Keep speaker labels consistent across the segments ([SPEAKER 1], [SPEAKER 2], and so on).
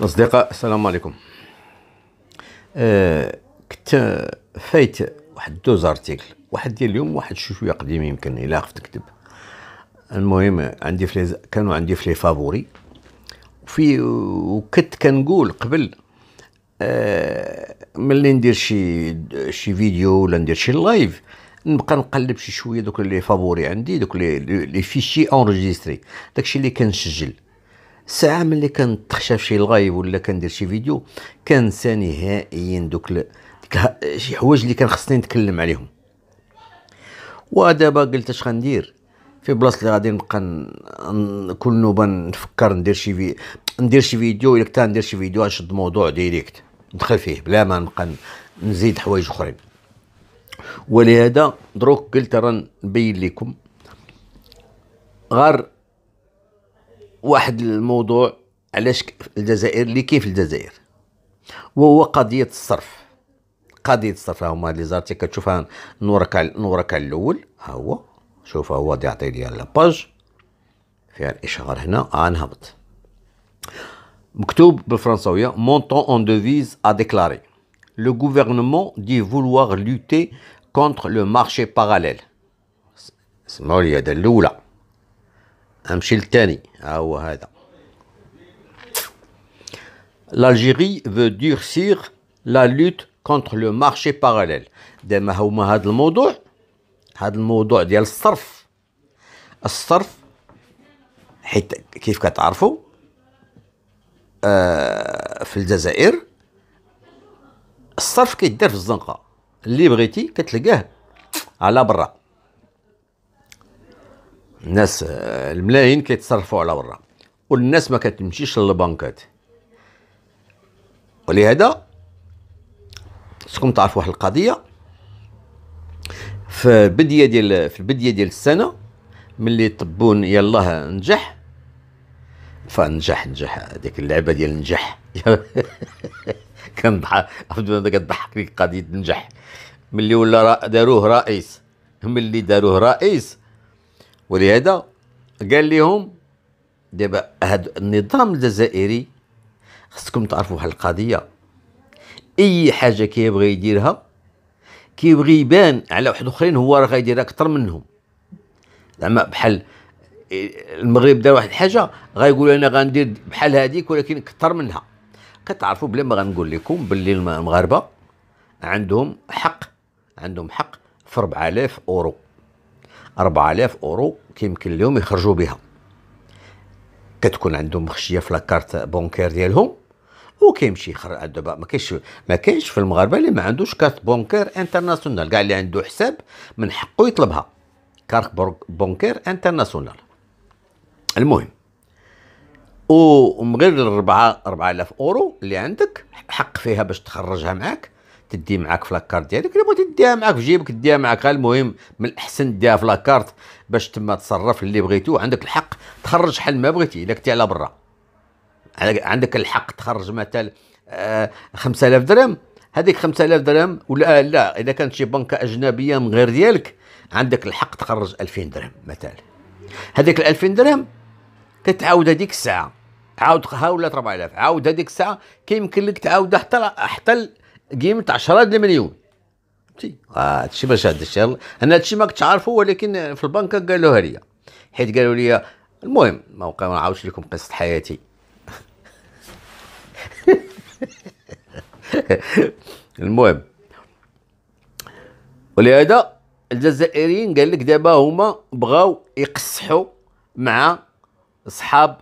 [SPEAKER 1] الاصدقاء السلام عليكم آه كنت فايت واحد دوز ارتيكل واحد ديال اليوم واحد شويه قديم يمكن الا خفت نكتب المهم عندي في كانوا عندي فلي فابوري فافوري في وكنت كنقول قبل آه ملي ندير شي شي فيديو ولا ندير شي لايف نبقى نقلب شي شويه دوك لي فافوري عندي دوك لي فيشي اونجستري داكشي اللي كنسجل الساعه ملي كنتخشى في شي لايف ولا كندير شي فيديو كنسى نهائيا دوك ل... شي حوايج اللي كان خصني نتكلم عليهم ودابا قلت اش غندير في بلاصه اللي غادي نبقى كل نوبه نفكر ندير شي في ندير شي فيديو الا كنت ندير شي فيديو نشد موضوع ديريكت ندخل فيه بلا ما نبقى نزيد حوايج اخرين ولهذا دروك قلت راه نبين لكم غير واحد الموضوع علاش الجزائر اللي كيف الجزائر وهو قضيه الصرف قضيه الصرف هما لي زارتي كتشوفها نورك نورك الاول ها هو شوف هو يعطي لي لاباج فيها الاشهار هنا غنهبط مكتوب بالفرنسويه مونطون اون دوفيز ا ديكلاري لو غوفرنمون دي فولوار لوتي كونتر لو مارشي باراليل اسمعوا لي هذا الاولى نمشي للثاني ها هو هذا L'Algérie veut durcir لا لوت contre لو مارشي parallèle دابا هما هاد الموضوع هاد الموضوع ديال الصرف الصرف حيت كيف كتعرفوا آه في الجزائر الصرف كيدار في الزنقه اللي بغيتي كتلقاه على برا الناس آه، الملايين كيتصرفوا على برا والناس ما كتمشيش للبنكات ولهذا خصكم تعرفوا واحد القضيه في البديه ديال في البديه ديال السنه ملي طبون يلاه نجح فنجح نجح هذيك اللعبه ديال نجح كنضحك كتضحك ليك قضيه نجح ملي ولا داروه رئيس ملي داروه رئيس ولهذا قال لهم دابا هذا النظام الجزائري خصكم تعرفوا واحد القضيه اي حاجه كيبغي يديرها كيبغي يبان على واحد اخرين هو راه غيديرها اكثر منهم زعما بحال المغرب دار واحد الحاجه غيقول انا غندير بحال هذيك ولكن اكثر منها كتعرفوا بلا ما غنقول لكم باللي المغاربه عندهم حق عندهم حق في 4000 اورو 4000 اورو كيمكن لهم يخرجوا بها كتكون عندهم مخشيه في لاكارت بونكير ديالهم وكيمشي يخرج دابا ما كاينش ما كاينش في المغاربه اللي ما عندوش كارت بونكير انترناسيونال كاع اللي عنده حساب من حقه يطلبها كارت بونكير انترناسيونال المهم ومن غير الربعة 4000 اورو اللي عندك حق فيها باش تخرجها معاك تدي معاك في لاكارت ديالك الا بغيتي ديها معاك في جيبك ديها معاك المهم من الاحسن ديها في لاكارت باش تما تصرف اللي بغيتو عندك الحق تخرج شحال ما بغيتي الا كنتي على برا عندك الحق تخرج مثلا آه 5000 درهم هذيك 5000 درهم ولا آه لا اذا كانت شي بنكه اجنبيه من غير ديالك عندك الحق تخرج 2000 درهم مثلا هذيك ال 2000 درهم كتعاود هذيك الساعه عاود ها ولات 4000 عاود هذيك الساعه كيمكن لك تعاودها حتى حتى قيمه 10 المليون فهمتي آه، هادشي باش هاد انا هادشي ما كنتش عارفه ولكن في البنك قالوها لي حيت قالوا لي المهم ما نعاودش لكم قصه حياتي المهم ولهذا الجزائريين قال لك دابا هما بغاو يقصحوا مع اصحاب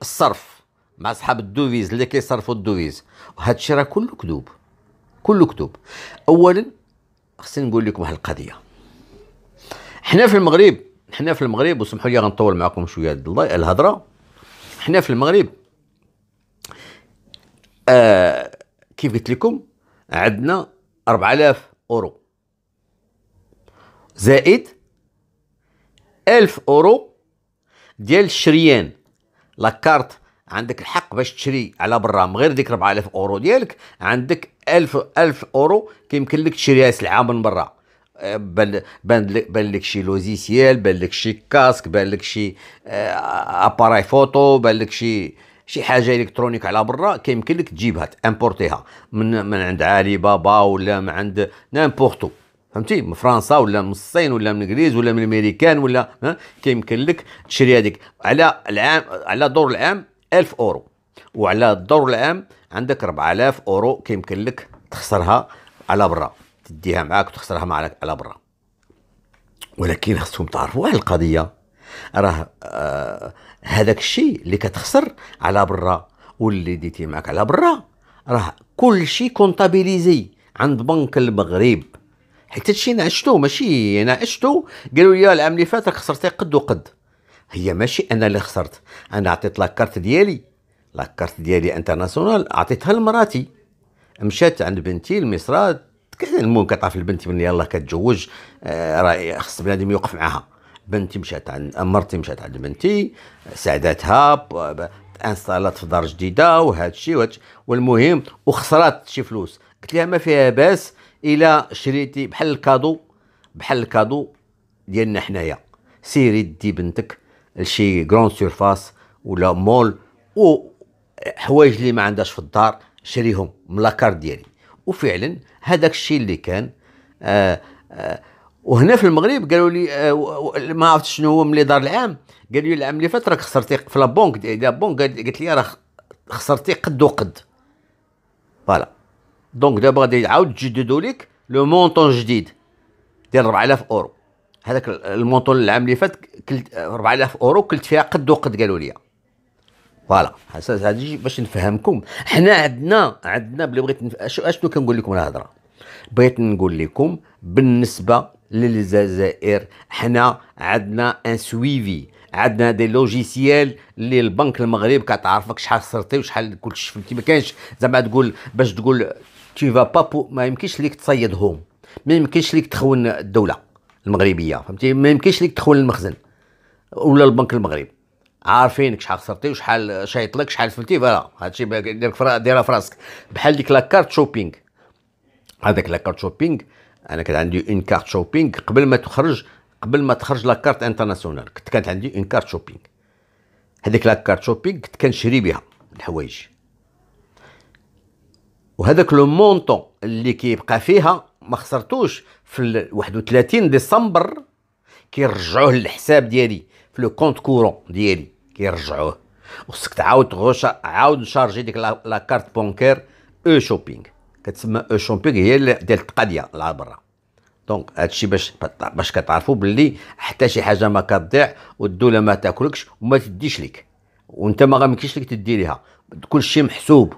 [SPEAKER 1] الصرف مع اصحاب الدوفيز اللي كيصرفوا الدوفيز وهذا الشيء راه كله كذوب كله كتب اولا خصني نقول لكم واحد القضيه حنا في المغرب حنا في المغرب وسمحوا لي غنطول معكم شويه الله الهضره حنا في المغرب آه كيف قلت لكم عندنا 4000 اورو زائد 1000 اورو ديال الشريان لاكارت عندك الحق باش تشري على برا من غير ديك 4000 اورو ديالك عندك 1000 1000 اورو كيمكن لك تشريها سلعه من برا أه، بان بان لك شي لوزيسيال بان لك شي كاسك بان لك شي أه، اباراي فوتو بان لك شي شي حاجه الكترونيك على برا كيمكن لك تجيبها امبورتيها من من عند علي بابا ولا من عند نامبورتو فهمتي من فرنسا ولا من الصين ولا من الانجليز ولا من الامريكان ولا كيمكن لك تشري هذيك على العام على دور العام 1000 اورو وعلى الدور العام عندك 4000 اورو كيمكن لك تخسرها على برا تديها معاك وتخسرها معاك على برا ولكن خصهم تعرفوا واحد القضيه راه آه، هذاك الشيء اللي كتخسر على برا واللي ديتي معاك على برا راه كل شيء كونطابيليزي عند بنك المغرب حيت هادشي انا عشتو ماشي انا عشتو قالوا لي العام اللي فات خسرتي قد وقد هي ماشي انا اللي خسرت انا عطيت لاكارت ديالي لاكارت ديالي انترناسيونال عطيتها لمراتي مشات عند بنتي لمصرات المهم كتعرف البنت من يلاه كتزوج آه، راه خص بنادم يوقف معاها بنتي مشات عند مرتي مشات عند بنتي ساعدتها انستالات في دار جديده وهذا الشيء والمهم وخسرات شي فلوس قلت لها ما فيها باس الا شريتي بحال الكادو بحال الكادو ديالنا حنايا سيري دي بنتك لشي جروند سيرفاس ولا مول و حوايج اللي ما عندهاش في الدار شريهم من لاكار ديالي وفعلا هذاك الشيء اللي كان آه، آه، وهنا في المغرب قالوا لي آه، ما عرفت شنو هو ملي دار العام قالوا لي العام اللي فات راك خسرتي في لا بونك لا بونك قالت لي راه خسرتي قد وقد فوالا دونك دابا غادي يعاود تجددوا لك لو مونطون جديد ديال 4000 اورو هذاك المونطون العام اللي فات كلت 4000 اورو كلت فيها قد وقد قالوا لي فوالا هذه باش نفهمكم حنا عندنا عندنا بلي بغيت نف... اشنو كنقول لكم الهضره بغيت نقول لكم بالنسبه للجزائر حنا عندنا ان سويفي عندنا دي لوجيسيال اللي البنك المغرب كتعرفك شحال صرتي وشحال كلشي فهمتي ما كانش زعما تقول باش تقول تي با بو ما يمكنش ليك تصيدهم ما يمكنش ليك تخون الدوله المغربيه فهمتي ما يمكنش ليك تدخل للمخزن ولا البنك المغرب عارفينك شحال خسرتي وشحال شايط لك شحال فهمتي فوالا هادشي ديرك ديرها في راسك بحال ديك لاكارت شوبينغ هذاك لاكارت شوبينغ انا كانت عندي اون كارت شوبينغ قبل ما تخرج قبل ما تخرج لاكارت انترناسيونال كنت كانت عندي اون كارت شوبينغ هذيك لاكارت شوبينغ كنت كنشري بها الحوايج وهذاك لو مونطون اللي كيبقى فيها ما خسرتوش في 31 ديسمبر كيرجعوه للحساب ديالي في لو كونت كورون ديالي كيرجعوه وخصك تعاود تغوشا عاود شارجي ديك لا كارت بونكير او شوبينغ كتسمى او e شوبينغ هي ديال التقاديه لا برا دونك هادشي باش باش كتعرفوا باللي حتى شي حاجه ما كتضيع والدوله ما تاكلكش وما تديش لك وانت ما غامكيش لك تدي ليها كلشي محسوب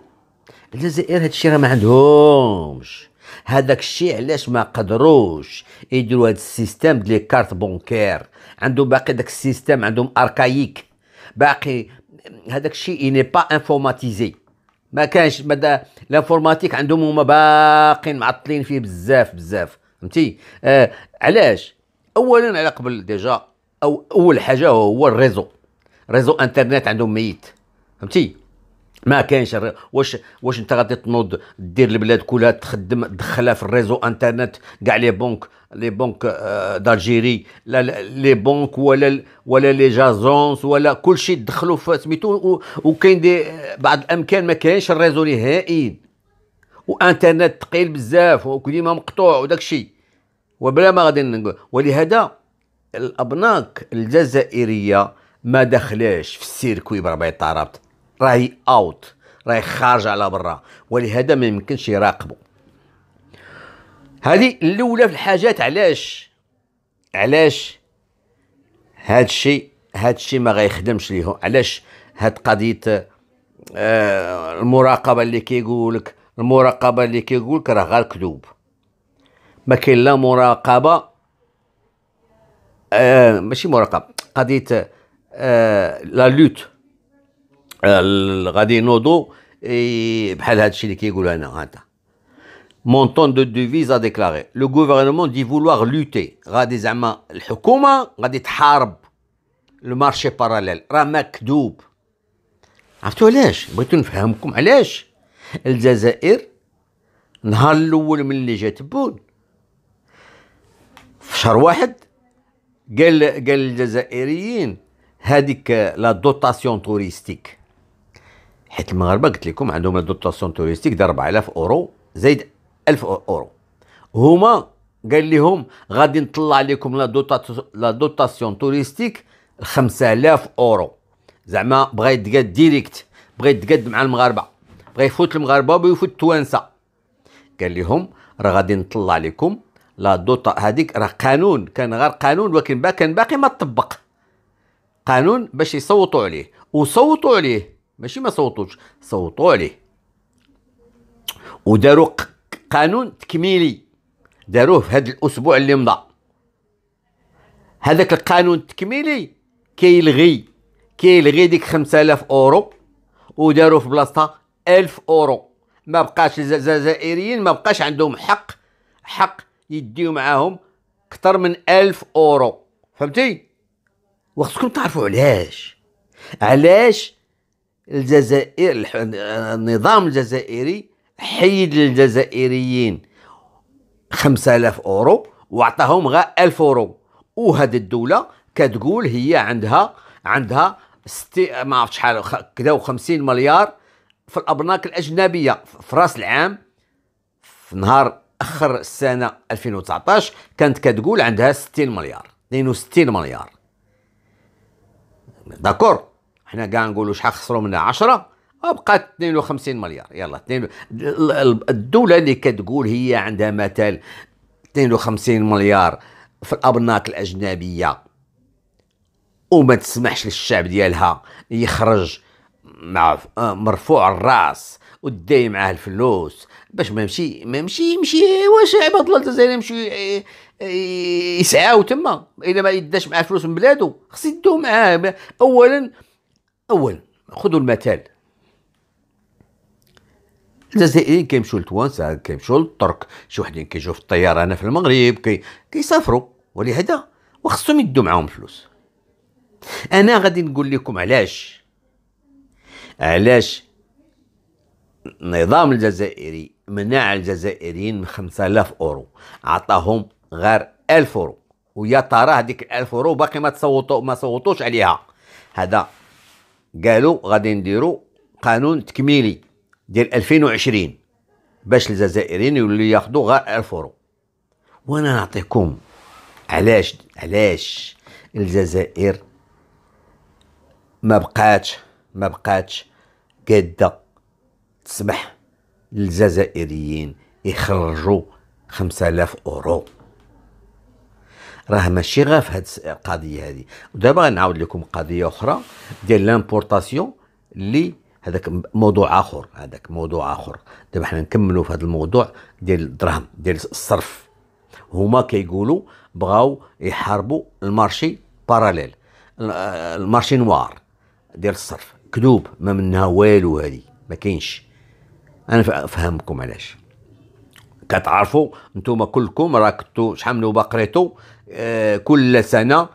[SPEAKER 1] الجزائر هادشي راه ما عندهمش هذاك الشيء علاش ما قدروش يديروا هذا السيستم ديال لي كارت بونكير عندهم باقي داك السيستم عندهم اركايك باقي هذاك الشيء ني با انفورماتيزي ما كانش مدى لانفورماتيك عندهم هما باقيين معطلين فيه بزاف بزاف فهمتي آه علاش اولا على قبل ديجا او اول حاجه هو الريزو ريزو انترنت عندهم ميت فهمتي ما كاينش واش واش انت غادي تنوض دير البلاد كلها تخدم تدخلها في الريزو انترنت كاع لي بنك لي بنك دالجيري آه، لا لي بنك ولا ولا لي جازونس ولا كل شيء تدخلوا في سميتو وكاين دي بعض الامكان ما كاينش الريزو نهائي وانترنت ثقيل بزاف وكليما مقطوع وداك الشيء وبلا ما غادي نقول ولهذا الابناك الجزائريه ما دخلاش في السيركوي بربيطه الطرابط راهي اوت راهي خارجه على برا ولهذا ما يمكنش يراقبوا هذه الاولى في الحاجات علاش علاش هاد الشيء هاد الشيء ما غيخدمش ليهم علاش هاد قضيه آه المراقبه اللي كيقولك المراقبه اللي كيقولك راه غير كذوب ما كاين لا مراقبه آه ماشي مراقبه قضيه آه لا لوت غادي ينوضوا بحال هذا الشيء اللي كيقولوا انا هذا مونطون دو ديفيزا ا ديكلاري لو غوفرنمون دي فولوار لوتي غادي زعما الحكومه غادي تحارب المارشي باراليل راه مكذوب عرفتوا علاش بغيتو نفهمكم علاش الجزائر نهار الاول من اللي جات بون في شهر واحد قال قال الجزائريين هذيك لا دوتاسيون توريستيك حيت المغاربه قلت لكم عندهم دوطاسيون توريستيك ديال 4000 اورو زائد 1000 اورو هما قال لهم غادي نطلع لكم لا دوطاسيون توريستيك 5000 اورو زعما بغا يتقاد ديريكت بغا يتقاد مع المغاربه بغا يفوت المغاربه ويفوت التوانسه قال لهم راه غادي نطلع لكم لا دوطا هذيك راه قانون كان غير قانون ولكن كان باقي ما طبق قانون باش يصوتوا عليه وصوتوا عليه ماشي ما صوتوش صوتوا عليه وداروا قانون تكميلي داروه في هذا الاسبوع اللي مضى هذاك القانون التكميلي كيلغي كيلغي ديك 5000 اورو وداروا في بلاصتها 1000 اورو ما بقاش الجزائريين ما بقاش عندهم حق حق يديو معاهم اكثر من 1000 اورو فهمتي وخصكم تعرفوا علاش علاش الجزائر النظام الجزائري حيد للجزائريين 5000 اورو وعطاهم غير 1000 اورو وهذه الدوله كتقول هي عندها عندها ستي ما عرفت شحال كذا و50 مليار في الابناك الاجنبيه في راس العام في نهار اخر السنه 2019 كانت كتقول عندها 60 مليار 62 مليار داكور حنا كاع نقولوا شحال خسروا منها 10 بقات 52 مليار يلا 2 الدوله اللي كتقول هي عندها مثال 52 مليار في الابناك الاجنبيه وما تسمحش للشعب ديالها يخرج مع آه، مرفوع الراس ودي معاه الفلوس باش ما يمشي ما يمشي يمشي واش عباد الله الجزائر يمشي يسعاو تما الا ما يداش معاه فلوس من بلادو خص يدو معاه اولا أول خذوا المثال الجزائريين كيمشيو لتوانسه كيمشيو للترك شي وحدين كيجيو في الطياره هنا في المغرب كي كيسافروا ولهذا وخصهم يدوا معاهم فلوس انا غادي نقول لكم علاش علاش النظام الجزائري منع الجزائريين من 5000 اورو عطاهم غير 1000 اورو ويا ترى هذيك 1000 اورو باقي ما تصوتوا ما صوتوش عليها هذا قالوا غادي نديروا قانون تكميلي ديال 2020 باش الجزائريين يوليو ياخذوا غير 1000 يورو وانا نعطيكم علاش علاش الجزائر ما بقاتش ما بقاتش قاده تسمح للجزائريين يخرجوا 5000 اورو راه ماشي غير في هاد القضيه هذه ودابا غنعاود لكم قضيه اخرى ديال لامبورطاسيون اللي هذاك موضوع اخر هذاك موضوع اخر دابا حنا نكملوا في هذا الموضوع ديال الدرهم ديال الصرف هما كيقولوا بغاو يحاربوا المارشي باراليل آه، المارشي نوار ديال الصرف كذوب ما منها والو هذه ما كاينش انا فهمكم علاش كتعرفوا نتوما كلكم راكتو شحال من بقريتو آه، كل سنه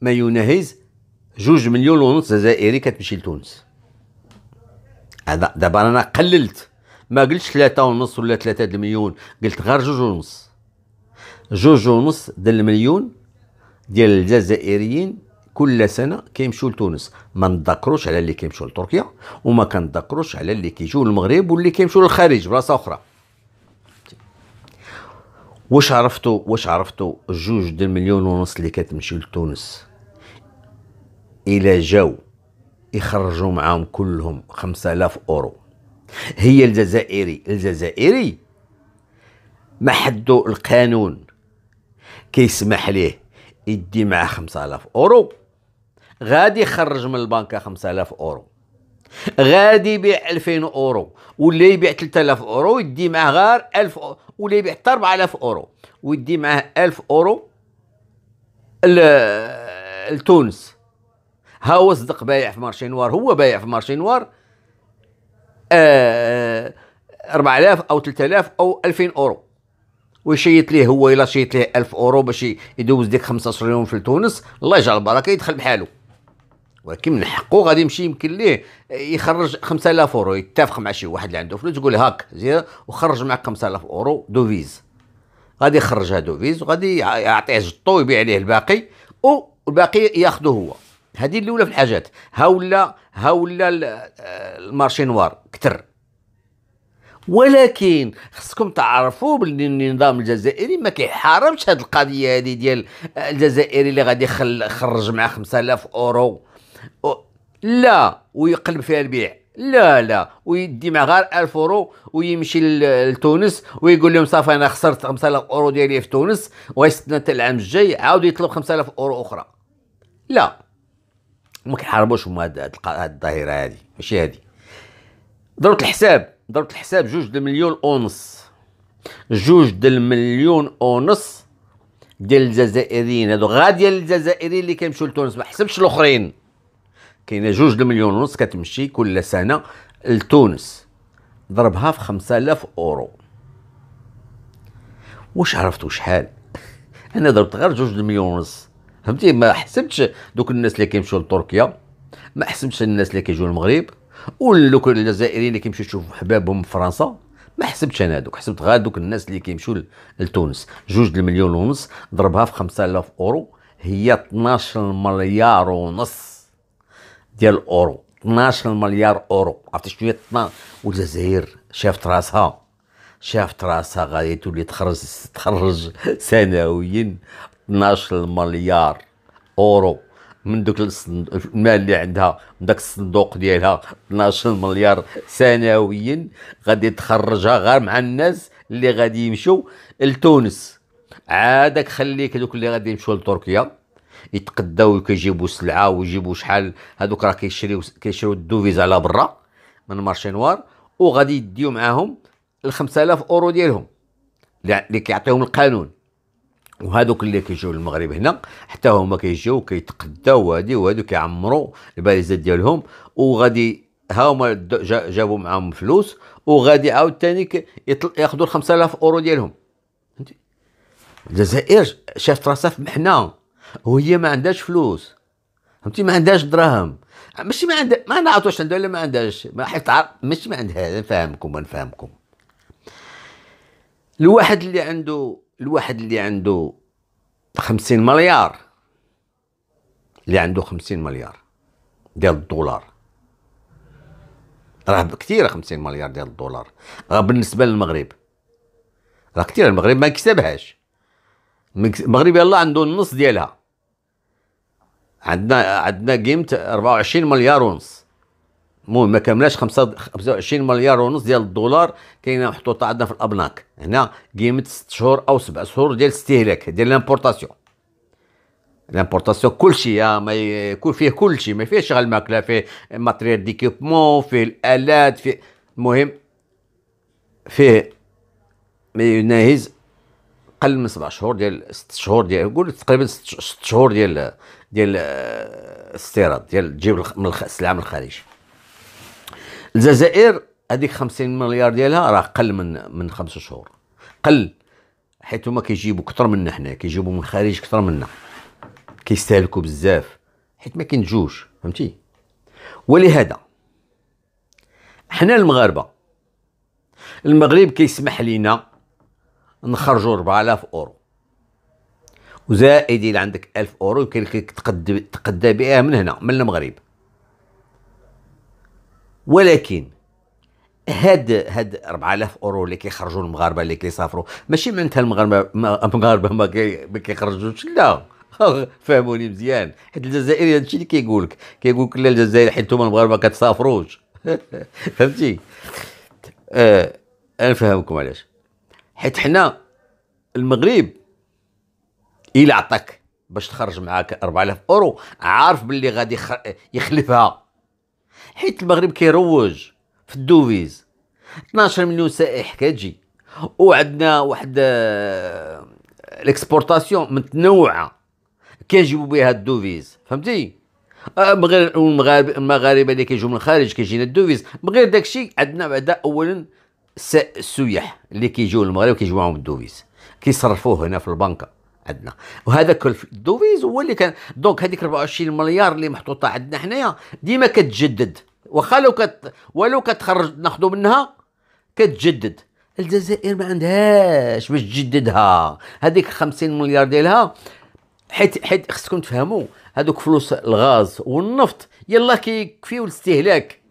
[SPEAKER 1] ما يناهز جوج مليون ونص جزائري كتمشي لتونس هذا دابا انا قللت ما قلتش ثلاثة ونص ولا ثلاثة المليون قلت غير جوج ونص جوج ونص ديال المليون ديال الجزائريين كل سنة كيمشيو لتونس ما نذكروش على اللي كيمشيو لتركيا وما كنذكروش على اللي كيجيو للمغرب واللي كيمشيو للخارج بلاصة أخرى واش عرفتوا واش عرفتوا الجوج ديال مليون ونص اللي كتمشيو لتونس الى جاو يخرجوا معاهم كلهم 5000 اورو هي الجزائري الجزائري ما حدو القانون كيسمح ليه يدي معاه 5000 اورو غادي يخرج من البنكه 5000 اورو غادي يبيع 2000 اورو ولا يبيع 3000 اورو يدي معاه غير 1000 ولا يبيع حتى 4000 اورو ويدي معاه 1000 اورو لتونس ها هو صدق بايع في مارشي نوار هو بايع في مارشي نوار آه 4000 او 3000 او 2000 اورو ويشيط ليه هو الا شيط ليه 1000 اورو باش يدوز ديك 15 يوم في تونس الله يجعل البركه يدخل بحاله ولكن من حقه غادي يمشي يمكن ليه يخرج 5000 اورو يتفق مع شي واحد اللي عنده فلوس يقول هاك زيد وخرج معك 5000 اورو دوفيز غادي يخرجها دوفيز وغادي يعطيه جطو ويبيع عليه الباقي والباقي ياخذه هو هذه الاولى في الحاجات ها ولا ها ولا المارشي نوار كثر ولكن خصكم تعرفوا باللي النظام الجزائري ما كيحاربش هذه القضيه هذه ديال الجزائري اللي غادي يخرج مع 5000 اورو لا ويقلب فيها البيع لا لا ويدي مع غير 1000 اورو ويمشي لتونس ويقول لهم صافي انا خسرت 5000 اورو ديالي في تونس ويستنى حتى العام الجاي عاود يطلب 5000 اورو اخرى لا ما كيحاربوش هما هاد الظاهره هادي ماشي هادي ضربت الحساب ضربت الحساب جوج د المليون ونص جوج د المليون ونص ديال الجزائريين هادو غادي ديال الجزائريين اللي كيمشيو لتونس ما حسبش الاخرين كاينه جوج مليون ونص كتمشي كل سنه لتونس ضربها في 5000 اورو واش عرفتوا شحال انا ضربت غير جوج مليون ونص فهمتي ما حسبتش دوك الناس اللي كيمشيو لتركيا ما حسبتش الناس اللي كيجيو المغرب ودوك الجزائريين اللي كيمشيو يشوفوا حبابهم في فرنسا ما حسبتش انا دوك حسبت غير دوك الناس اللي كيمشيو لتونس جوج مليون ونص ضربها في 5000 اورو هي 12 مليار ونص ديال الاورو 12 مليار اورو عرفتي شنو هي 12 والجزائر شافت راسها شافت راسها غادي تولي تخرج تخرج سنويا 12 مليار اورو من دوك المال اللي عندها من داك الصندوق ديالها 12 مليار سنويا غادي تخرجها غير مع الناس اللي غادي يمشيو لتونس عادك خليك دوك اللي غادي يمشيو لتركيا يتقداو وكيجيبوا سلعه ويجيبوا شحال هذوك راه كيشريو كيشريو الدوفيز على برا من مارشي نوار وغادي يديو معاهم ال 5000 اورو ديالهم اللي كيعطيهم القانون وهذوك اللي كيجيو للمغرب هنا حتى هما كيجيو كيتقداو وهادي وهادو كيعمروا الباليزات ديالهم وغادي ها هما جابوا معاهم فلوس وغادي عاوتاني ياخذوا ال 5000 اورو ديالهم الجزائر شافت راسها في محنه وهي ما عندهاش فلوس فهمتي ما عندهاش دراهم ماشي ما عندها ما نعرف واش عندها ولا ما عندهاش ما حيت ماشي ما عندها نفهمكم نفهمكم الواحد اللي عنده الواحد اللي عنده خمسين مليار اللي عنده خمسين مليار ديال الدولار راه كثيره خمسين مليار ديال الدولار راه بالنسبه للمغرب راه كثيره المغرب ما كسبهاش المغرب يلاه عنده النص ديالها عندنا عندنا قيمه 24 مليار ونص مو ما كملاش 25 مليار ونص ديال الدولار كاينه محطوطه عندنا في الابناك هنا قيمه 6 شهور او 7 شهور ديال الاستهلاك ديال لامبورطاسيون لامبورطاسيون كلشي يا ما يكون فيه كلشي ما فيهش غير الماكله فيه ماتريال ديكيبمون فيه الالات فيه المهم فيه ما يناهز اقل من سبع شهور ديال ست شهور ديال قول تقريبا ست شهور ديال ديال آه، الاستيراد ديال تجيب من السلعه من الخارج الجزائر هذيك 50 مليار ديالها راه قل من من خمس شهور قل حيت هما كيجيبوا اكثر منا حنا كيجيبوا من الخارج اكثر منا كيستهلكوا بزاف حيت ما كينتجوش فهمتي ولهذا حنا المغاربه المغرب كيسمح لينا نخرجوا 4000 اورو وزائد الى عندك 1000 اورو يمكن لك تقدى بها من هنا من المغرب ولكن هاد هاد 4000 اورو اللي كيخرجوا المغاربه اللي كيسافروا ماشي معناتها المغاربه المغاربه ما, كيخرجوش لا فهموني مزيان حيت الجزائري هادشي اللي كيقول لك كيقول لك لا الجزائر حيت انتم المغاربه ما كتسافروش فهمتي آه انا نفهمكم علاش حيت حنا المغرب الى عطاك باش تخرج معاك 4000 اورو عارف باللي غادي يخلفها حيت المغرب كيروج في الدوفيز 12 مليون سائح كتجي وعندنا واحد آه، الاكسبورتاسيون متنوعه كيجيبوا بها الدوفيز فهمتي آه، المغاربه المغاربه اللي كيجيو من الخارج كيجينا الدوفيز بغير داكشي عندنا بعدا اولا السياح اللي كيجيو المغرب وكيجيو معاهم الدوفيز كيصرفوه هنا في البنكه عندنا وهذاك الدوفيز هو اللي كان دونك هذيك 24 مليار اللي محطوطه عندنا حنايا ديما كتجدد واخا لو كت ولو كتخرج ناخذوا منها كتجدد الجزائر ما عندهاش باش تجددها هذيك 50 مليار ديالها حيت حيت خصكم تفهموا هذوك فلوس الغاز والنفط يلا كيكفيو الاستهلاك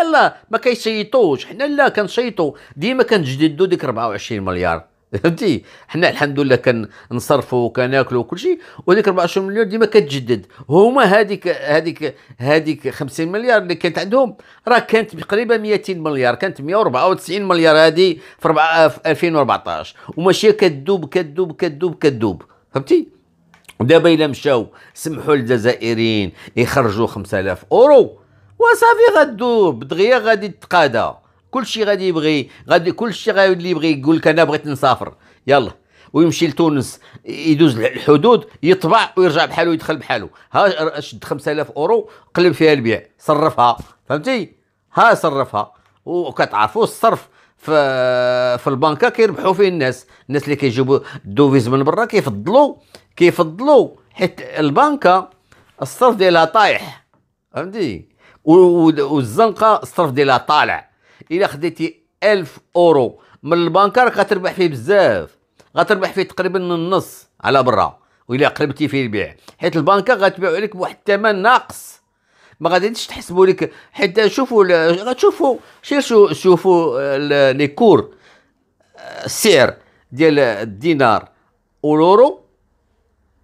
[SPEAKER 1] يلا ما كيشيطوش حنا لا كنشيطو ديما كنجددو ديك 24 مليار فهمتي حنا الحمد لله كنصرفوا وكناكلوا وكلشي وديك 24 مليار ديما كتجدد هما هذيك هذيك هذيك 50 مليار اللي كانت عندهم راه كانت تقريبا 200 مليار كانت 194 مليار هذه في 2014 وماشي كدوب كدوب كدوب كدوب فهمتي ودابا الا مشاو سمحوا للجزائريين يخرجوا 5000 اورو وصافي غدوب دغيا غادي تقادا كلشي غادي يبغي غادي كلشي غادي يبغي يقول لك انا بغيت نسافر يلا ويمشي لتونس يدوز الحدود يطبع ويرجع بحاله يدخل بحاله ها شد 5000 اورو قلب فيها البيع صرفها فهمتي ها صرفها وكتعرفوا الصرف في في البنكه كيربحوا فيه الناس الناس اللي كيجيبوا الدوفيز من برا كيفضلوا كيفضلوا حيت البنكه الصرف ديالها طايح فهمتي والزنقه الصرف ديالها طالع الا خديتي 1000 اورو من البنك راك غتربح فيه بزاف غتربح فيه تقريبا النص على برا وإلا قربتي فيه البيع حيت البنكه غتبيعو لك بواحد الثمن ناقص ما غاديش تحسبوا لك حيت شوفوا غتشوفوا شيرشوا شوفوا لي كور السعر ديال الدينار والورو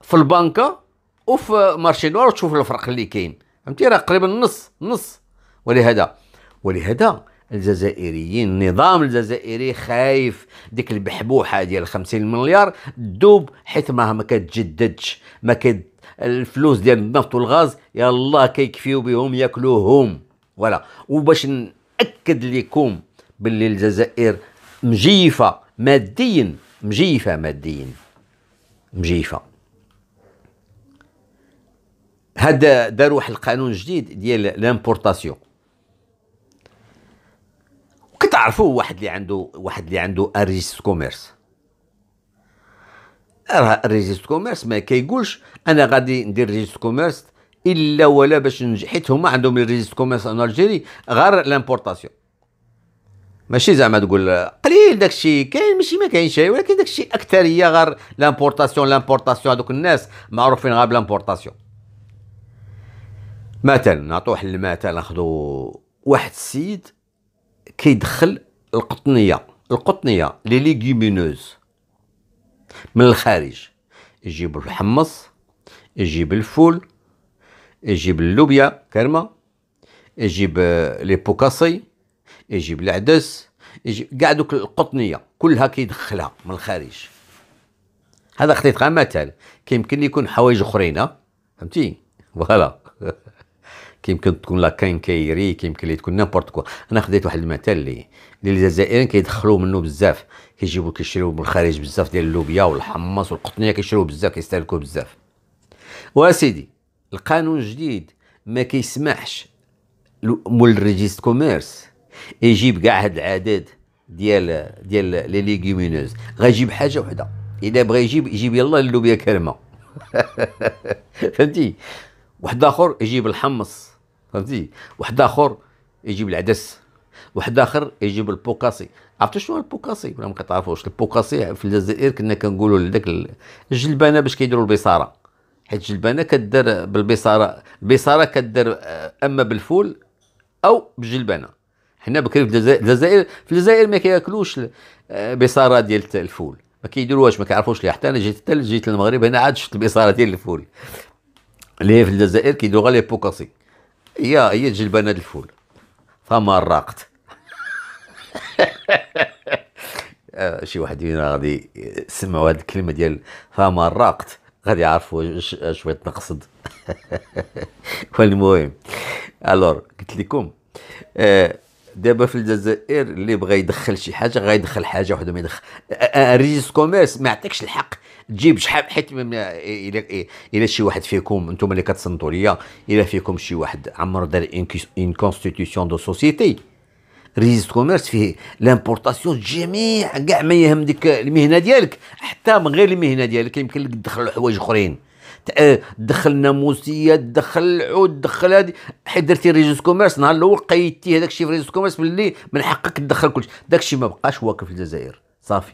[SPEAKER 1] في البنكه وفي مارشي نوار وتشوف الفرق اللي كاين فهمتي راه قريبا النص نص ولهذا ولهذا الجزائريين النظام الجزائري خايف ديك البحبوحه ديال 50 مليار دوب حيت ما ما كتجددش ما الفلوس ديال النفط والغاز يلا كيكفيو بهم ياكلوهم ولا وباش ناكد لكم باللي الجزائر مجيفه ماديا مجيفه ماديا مجيفه هذا داروا واحد القانون جديد ديال لامبورطاسيون كتعرفوا واحد اللي عنده واحد اللي عنده ان ريجيست كوميرس راه الريجيست كوميرس ما كيقولش انا غادي ندير ريجيست كوميرس الا ولا باش ننجح حيت هما عندهم الريجيست كوميرس ان الجيري غير لامبورطاسيون ماشي زعما تقول قليل داكشي كاين ماشي ما كاينش ولكن داكشي اكثريه غير لامبورطاسيون لامبورطاسيون هذوك الناس معروفين غير بلامبورطاسيون مثلا نعطوا واحد المثال ناخذوا واحد السيد كيدخل القطنيه القطنيه لي ليغيمينوز من الخارج يجيب الحمص يجيب الفول يجيب اللوبيا كرمه يجيب آه، لي بوكاسي يجيب العدس يجيب كاع دوك القطنيه كلها كيدخلها من الخارج هذا خديت غير مثال كيمكن يكون حوايج اخرين فهمتي فوالا كيمكن تكون لا كينكايري كيمكن لي تكون نيمبورط كوا انا خديت واحد المثال لي اللي الجزائريين كيدخلوا منه بزاف كيجيبوا كيشريوا من الخارج بزاف ديال اللوبيا والحمص والقطنيه كيشريوا بزاف كيستهلكوا بزاف واسيدي القانون الجديد ما كيسمحش مول ريجيست كوميرس يجيب كاع هاد العدد ديال ديال لي ليغيمينوز غيجيب حاجه وحده اذا بغى يجيب يجيب يلا اللوبيا كرمه فهمتي واحد اخر يجيب الحمص فهمتي واحد اخر يجيب العدس واحد اخر يجيب البوكاسي عرفتوا شنو البوكاسي ولا ما كتعرفوش البوكاسي في الجزائر كنا كنقولوا لذاك الجلبانه باش كيديروا البصاره حيت الجلبانه كدار بالبصاره البصاره كدار آه، اما بالفول او بالجلبانه حنا بكري في الجزائر في الجزائر ما كياكلوش البصاره آه، ديال الفول ما كيديروهاش ما كيعرفوش ليه حتى انا جيت حتى جيت للمغرب هنا عاد شفت البصاره ديال الفول اللي هي في الجزائر كيديروا غير لي بوكاسي هي هي جلبانه الفول فما راقت شي واحد فينا غادي يسمعوا هذه الكلمه ديال فما راقت غادي يعرفوا شويه نقصد والمهم الور قلت لكم آه، دابا في الجزائر اللي بغى يدخل شي حاجه غيدخل حاجه وحده ما يدخل آه، آه، ريجيس كوميرس ما يعطيكش الحق تجيب شحال حيت الى الى شي واحد فيكم انتم اللي كتصنتوا ليا الى فيكم شي واحد عمر دار اون كونستيتيسيون دو سوسيتي ريزيست كوميرس فيه لامبورتاسيون جميع كاع ما يهم ديك المهنه ديالك حتى من غير المهنه ديالك يمكن لك تدخل حوايج اخرين آه، دخل ناموسيه دخل العود دخل هذه حيت درتي ريجيس كوميرس نهار الاول قيدتي هذاك الشيء في ريجيس كوميرس باللي من حقك تدخل كلشي داك الشيء ما بقاش واقف في الجزائر صافي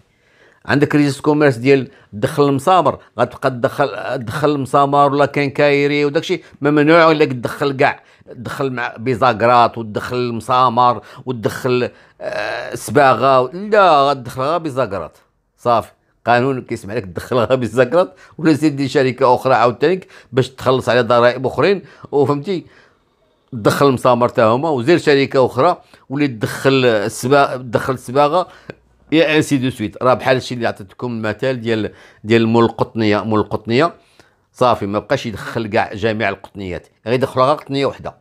[SPEAKER 1] عندك ريزيس كوميرس ديال دخل المصابر غتبقى تدخل تدخل المصابر ولا كنكايري وداكشي ممنوع الا تدخل كاع تدخل مع بيزاكرات وتدخل المسامر وتدخل آه سباغه لا غتدخل غير بيزاكرات صافي قانون كيسمح لك تدخل غير بيزاكرات ولا سيدي شركه اخرى عاوتاني باش تخلص على ضرائب اخرين وفهمتي دخل المسامر تا هما وزير شركه اخرى ولي تدخل السباغه تدخل السباغه اي انسي دو سويت راه بحال الشيء اللي عطيتكم المثال ديال ديال مول القطنيه مول القطنيه صافي ما بقاش يدخل كاع جميع القطنيات يدخل غير قطنيه وحده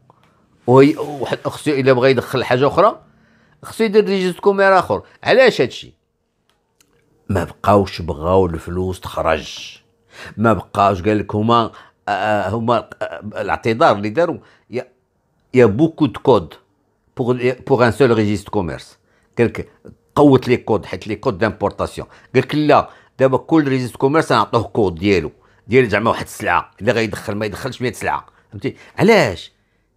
[SPEAKER 1] وهي واحد خصو الا بغى يدخل حاجه اخرى خصو يدير ريجيست كومير اخر علاش هادشي ما بقاوش بغاو الفلوس تخرج ما بقاش قال لك هما آه, آه، هما آه، الاعتذار اللي داروا يا يا بوكو دو كود بوغ بوغ ان سول ريجيست كوميرس قال لك قوت لي كود حيت لي كود دامبورطاسيون قال لك لا دابا كل ريزيست كوميرس نعطوه كود ديالو ديال زعما واحد السلعه اللي غيدخل ما يدخلش 100 سلعه فهمتي علاش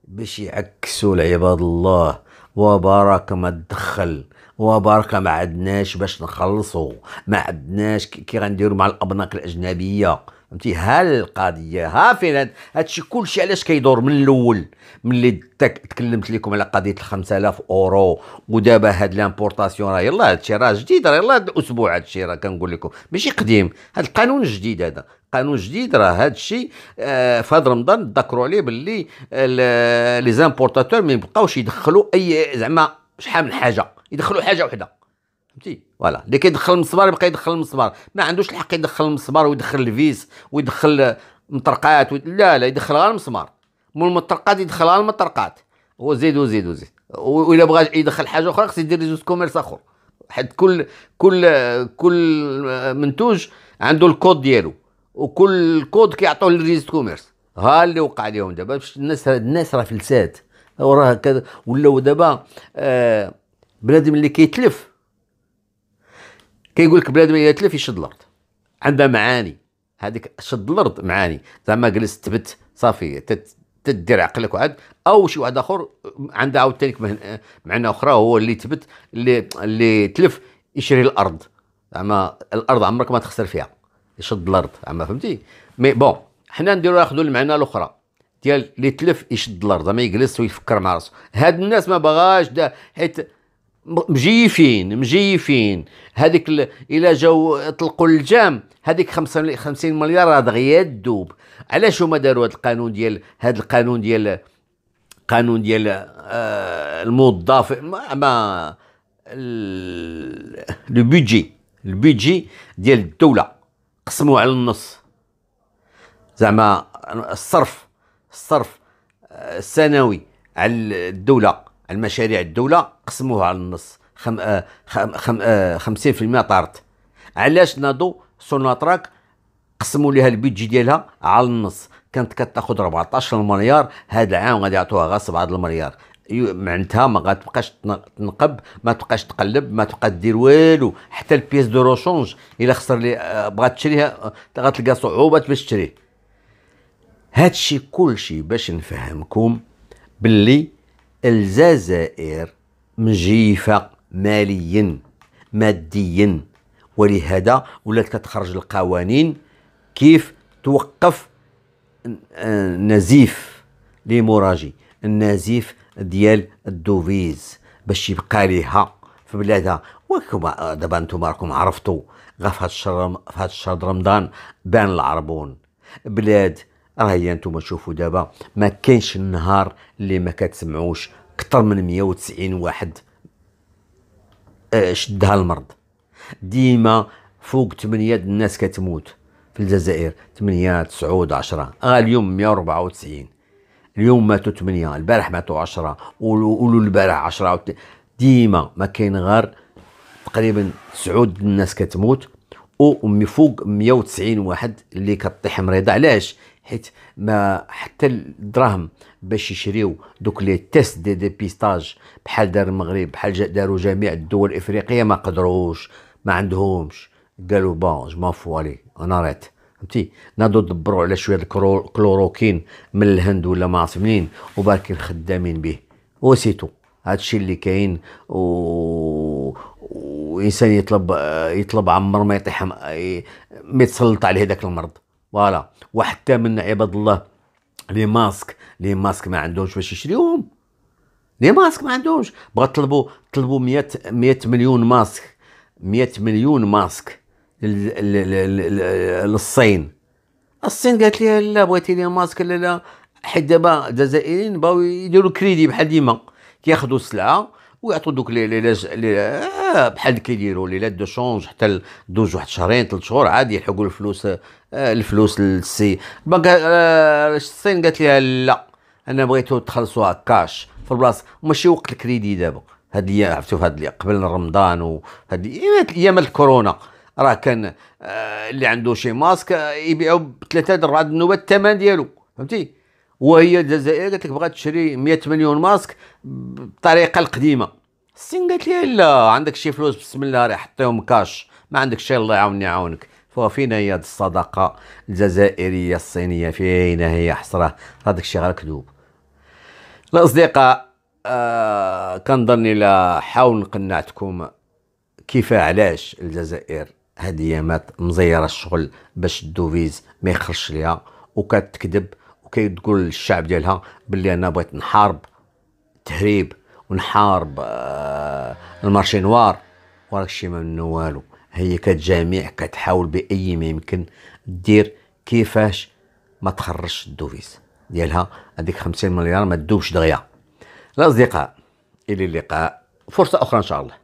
[SPEAKER 1] باش يعكسوا لعباد الله وبارك ما تدخل وبارك ما عندناش باش نخلصوا ما عندناش كي غنديروا مع الابناك الاجنبيه فهمتي ها القضيه ها فين هادشي كلشي علاش كيدور من الاول ملي تكلمت لكم على قضيه ال 5000 اورو ودابا هاد لامبورطاسيون راه يلاه هادشي راه جديد راه يلاه هاد الاسبوع هادشي راه كنقول لكم ماشي قديم هاد القانون الجديد هذا قانون جديد راه هادشي آه، في هذا رمضان تذكروا عليه باللي لي زامبورطاتور ما يبقاوش يدخلوا اي زعما شحال من حاجه يدخلوا حاجه وحده فهمتي فوالا اللي كيدخل المصبر يبقى يدخل المصبر ما عندوش الحق يدخل المصبر ويدخل الفيس ويدخل مطرقات وي... لا لا يدخل غير المسمار من المطرقات يدخل غير المطرقات وزيد وزيد وزيد والا بغى يدخل حاجه اخرى خاص يدير زوز كوميرس اخر حيت كل كل كل منتوج عنده الكود ديالو وكل كود كيعطوه للريزوس كوميرس ها اللي وقع لهم دابا باش الناس الناس راه فلسات وراه كذا ولاو دابا آه بنادم اللي كيتلف كيقول لك بلاد ما يتلف يشد الارض عندها معاني هذيك شد الارض معاني زعما جلس تبت صافي تدير عقلك وعاد او شي واحد اخر عنده عاوتاني معنى اخرى هو اللي تبت اللي اللي تلف يشري الارض زعما الارض عمرك ما تخسر فيها يشد الارض زعما فهمتي مي بون حنا نديرو ناخذوا المعنى الاخرى ديال اللي تلف يشد الارض زعما يجلس ويفكر مع راسو هاد الناس ما بغاش حيت مجيفين مجيفين هذيك الى جاو طلقوا الجام هذيك 50 مليار راه دغيا تذوب علاش هما داروا هذا القانون ديال هذا القانون ديال قانون ديال آه، الموظف ما, ما لو بيجي البيجي ديال الدوله قسموه على النص زعما الصرف الصرف آه، السنوي على الدوله على مشاريع الدوله قسموه على النص آه، خم... خم... آه، خم... 50% طارت علاش نادو سوناتراك قسموا لها البيدجي ديالها على النص كانت كتاخذ 14 مليار هذا العام غادي يعطوها غير 7 المليار معناتها ما غاتبقاش تنقب ما تبقاش تقلب ما تبقى دير والو حتى البيس دو روشونج الا خسر لي آه، بغات تشريها غتلقى صعوبات باش تشريه هادشي كلشي باش نفهمكم باللي الجزائر مجيفه ماليا ماديا ولهذا ولات كتخرج القوانين كيف توقف آه، نزيف موراجي النزيف ديال الدوفيز باش يبقى ليها في بلادها وكما دابا نتوما راكم عرفتوا غا في هاد الشهر في هاد الشهر رمضان بان العربون بلاد راه هي نتوما تشوفوا دابا ما كاينش النهار اللي ما كتسمعوش اكثر من 190 واحد شدها المرض ديما فوق 8 الناس كتموت في الجزائر 8 9 10 اه اليوم 194 اليوم ماتوا 8 البارح ماتوا 10 قولوا البارح 10 ديما ما كاين غير تقريبا 9 الناس كتموت ومي فوق 190 واحد اللي كطيح مريضه علاش حيت ما حتى الدراهم باش يشريو دوك لي تيست دي ديبيستاج بحال دار المغرب بحال داروا جميع الدول الافريقيه ما قدروش ما عندهمش قالوا بون جو مون فوالي انا ريت فهمتي نادو دبروا على شويه الكلوروكين من الهند ولا ما عرفت منين وبارك خدامين به وسيتو هادشي اللي كاين و... وانسان يطلب يطلب عمر ما يطيح ما يتسلط عليه داك المرض فوالا وحتى من عباد الله لي ماسك لي ماسك ما عندهمش باش يشريوهم لي ماسك ما عندهمش بغا طلبوا طلبوا 100 100 مليون ماسك 100 مليون ماسك للصين الصين قالت لي لا بغيتي لي ماسك لا لا حيت دابا الجزائريين بغاو يديروا كريدي بحال ديما كياخذوا السلعه ويعطوا دوك لي لي لي آه، بحال كيديروا لي لات دو شونج حتى دوز واحد شهرين ثلاث شهور عادي يلحقوا الفلوس آه، الفلوس للسي البنك آه، الصين قالت لها لا انا بغيتو تخلصوها كاش في البلاصه ماشي وقت الكريدي دابا هاد الايام عرفتوا في هاد الايام قبل رمضان وهاد الايام الكورونا راه كان اللي عنده شي ماسك يبيعو بثلاثه درهم النوبات الثمن ديالو فهمتي وهي الجزائر قالت لك بغات تشري 100 مليون ماسك بالطريقه القديمه الصين قالت لي لا عندك شي فلوس بسم الله راه حطيهم كاش ما عندك شي الله يعاوني يعاونك فينا هي هاد الصداقه الجزائريه الصينيه فين هي حصره هذاك الشيء غير كذوب الاصدقاء آه كنظن الى حاول نقنعتكم كيف علاش الجزائر هذه مات مزيره الشغل باش الدوفيز ما يخرجش ليها وكتكذب تقول للشعب ديالها باللي انا بغيت نحارب تهريب ونحارب آه المارشي نوار وراك شي ما منه والو هي كتجامع كتحاول باي ما يمكن دير كيفاش ما تخرجش الدوفيز ديالها هذيك 50 مليار ما تدوبش دغيا الاصدقاء الى اللقاء فرصه اخرى ان شاء الله